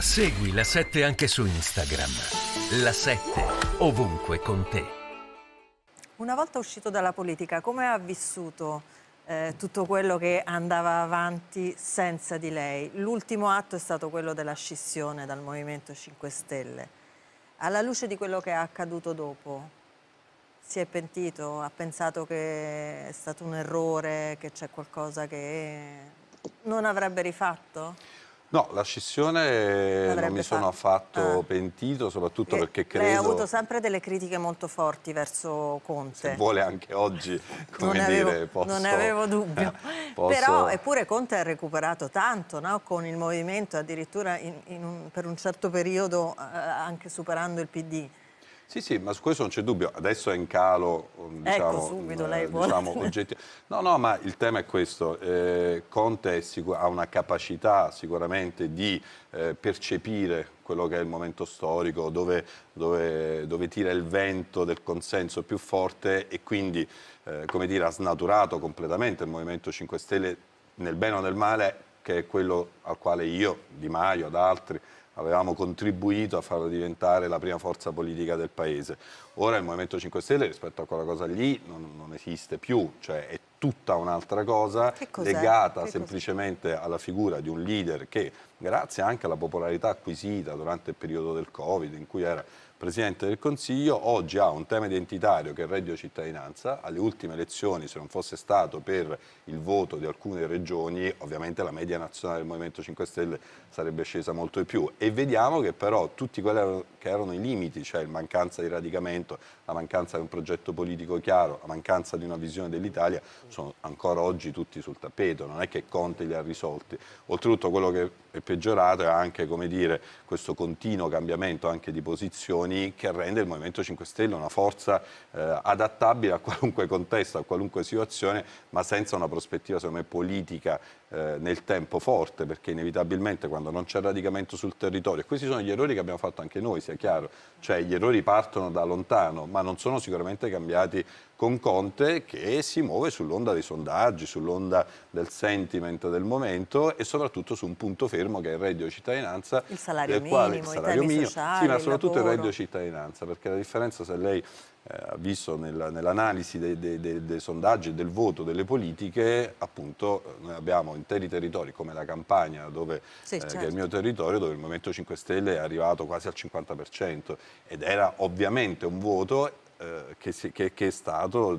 Segui la 7 anche su Instagram. La 7 ovunque con te. Una volta uscito dalla politica, come ha vissuto eh, tutto quello che andava avanti senza di lei? L'ultimo atto è stato quello della scissione dal Movimento 5 Stelle. Alla luce di quello che è accaduto dopo, si è pentito? Ha pensato che è stato un errore, che c'è qualcosa che non avrebbe rifatto? No, la scissione non mi sono affatto ah. pentito, soprattutto Le, eh, perché credo... Lei ha avuto sempre delle critiche molto forti verso Conte. Se vuole anche oggi, come non dire, avevo, posso... Non ne avevo dubbio. Eh, posso... Però, eppure Conte ha recuperato tanto, no? Con il movimento, addirittura in, in un, per un certo periodo, eh, anche superando il PD. Sì, sì, ma su questo non c'è dubbio. Adesso è in calo, um, ecco, diciamo, ecco subito, lei vuole. Eh, diciamo oggettivo. No, no, ma il tema è questo. Eh, Conte ha una capacità sicuramente di eh, percepire quello che è il momento storico, dove, dove, dove, tira il vento del consenso più forte e quindi, eh, come dire, ha snaturato completamente il Movimento 5 Stelle nel bene o nel male, che è quello al quale io, Di Maio, ad altri, avevamo contribuito a farla diventare la prima forza politica del Paese. Ora il Movimento 5 Stelle rispetto a quella cosa lì non, non esiste più, cioè è tutta un'altra cosa legata semplicemente alla figura di un leader che grazie anche alla popolarità acquisita durante il periodo del Covid in cui era Presidente del Consiglio, oggi ha un tema identitario che è il reddito cittadinanza, alle ultime elezioni se non fosse stato per il voto di alcune regioni ovviamente la media nazionale del Movimento 5 Stelle sarebbe scesa molto di più e vediamo che però tutti quelli che erano i limiti, cioè la mancanza di radicamento, la mancanza di un progetto politico chiaro, la mancanza di una visione dell'Italia sono ancora oggi tutti sul tappeto, non è che Conte li ha risolti, oltretutto quello che il peggiorato e anche dire, questo continuo cambiamento anche di posizioni che rende il Movimento 5 Stelle una forza eh, adattabile a qualunque contesto, a qualunque situazione, ma senza una prospettiva me politica eh, nel tempo forte, perché inevitabilmente quando non c'è radicamento sul territorio, questi sono gli errori che abbiamo fatto anche noi, sia chiaro, cioè gli errori partono da lontano, ma non sono sicuramente cambiati con Conte che si muove sull'onda dei sondaggi, sull'onda del sentiment del momento e soprattutto su un punto fermo che è il reddito cittadinanza. Il salario minimo, quale, il salario minimo, sociali, sì, ma soprattutto il, il reddito cittadinanza, perché la differenza se lei eh, visto nel, nell'analisi dei, dei, dei, dei sondaggi e del voto delle politiche, appunto eh, noi abbiamo interi territori come la Campania, dove, sì, eh, certo. che è il certo. mio territorio, dove il Movimento 5 Stelle è arrivato quasi al 50% ed era ovviamente un voto eh, che, si, che, che, è stato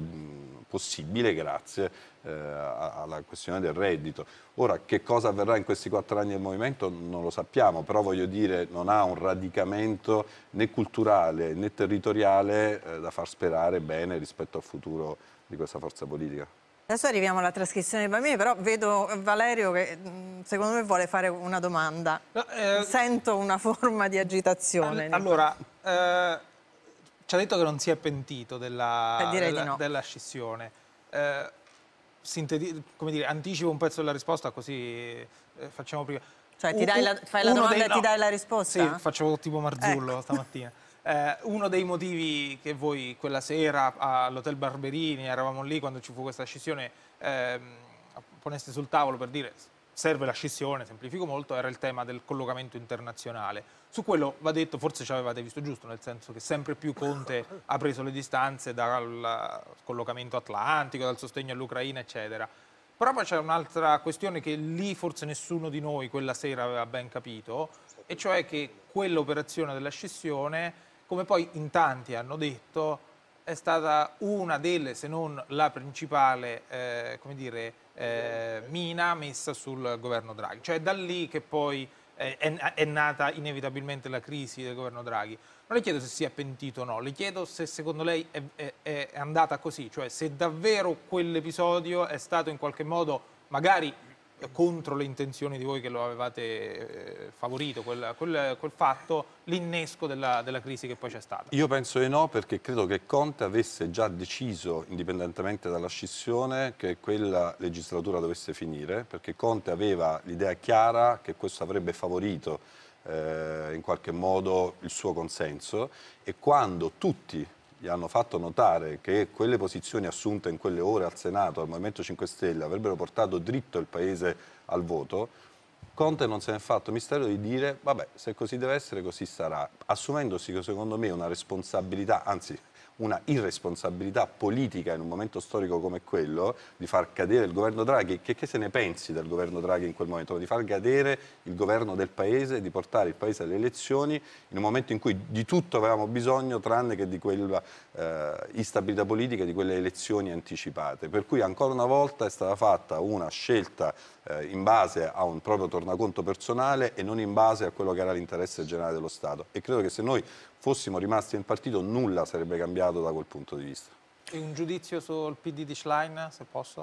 possibile grazie eh, alla questione del reddito. Ora, che cosa avverrà in questi quattro anni del movimento non lo sappiamo, però voglio dire non ha un radicamento né culturale né territoriale eh, da far sperare bene rispetto al futuro di questa forza politica. Adesso arriviamo alla trascrizione dei bambini, però vedo eh, Valerio che secondo me vuole fare una domanda. No, eh, Sento una forma di agitazione. All allora, eh, ci ha detto che non si è pentito della, eh, della, no. della scissione. Eh, come dire, anticipo un pezzo della risposta così eh, facciamo prima. Cioè ti dai la, fai la domanda dei, e ti dai la risposta? Sì, faccio tipo Marzullo ecco. stamattina. Eh, uno dei motivi che voi quella sera all'Hotel Barberini, eravamo lì quando ci fu questa scissione, ehm, poneste sul tavolo per dire serve la scissione, semplifico molto, era il tema del collocamento internazionale. Su quello va detto, forse ci avevate visto giusto, nel senso che sempre più Conte ha preso le distanze dal collocamento atlantico, dal sostegno all'Ucraina, eccetera. Però poi c'è un'altra questione che lì forse nessuno di noi quella sera aveva ben capito, e cioè che quell'operazione della scissione, come poi in tanti hanno detto, è stata una delle, se non la principale, eh, come dire, eh, mina messa sul governo Draghi. Cioè è da lì che poi è, è, nata inevitabilmente la crisi del governo Draghi. Non le chiedo se si è pentito o no, le chiedo se secondo lei è, è, è andata così, cioè se davvero quell'episodio è stato in qualche modo magari contro le intenzioni di voi che lo avevate eh, favorito, quel, quel, quel fatto, l'innesco della, della, crisi che poi c'è stata? Io penso di no perché credo che Conte avesse già deciso, indipendentemente dalla scissione, che quella legislatura dovesse finire, perché Conte aveva l'idea chiara che questo avrebbe favorito eh, in qualche modo il suo consenso e quando tutti gli hanno fatto notare che quelle posizioni assunte in quelle ore al Senato, al Movimento 5 Stelle, avrebbero portato dritto il Paese al voto, Conte non se ne è fatto mistero di dire vabbè, se così deve essere, così sarà, assumendosi secondo me una responsabilità, anzi una irresponsabilità politica in un momento storico come quello di far cadere il governo Draghi, che, che se ne pensi del governo Draghi in quel momento, di far cadere il governo del Paese, di portare il Paese alle elezioni in un momento in cui di tutto avevamo bisogno tranne che di quella eh, instabilità politica, e di quelle elezioni anticipate. Per cui ancora una volta è stata fatta una scelta eh, in base a un proprio tornaconto personale e non in base a quello che era l'interesse generale dello Stato. E credo che se noi fossimo rimasti in partito nulla sarebbe cambiato migliorato da quel punto di vista. E un giudizio sul PD di Schlein, se posso?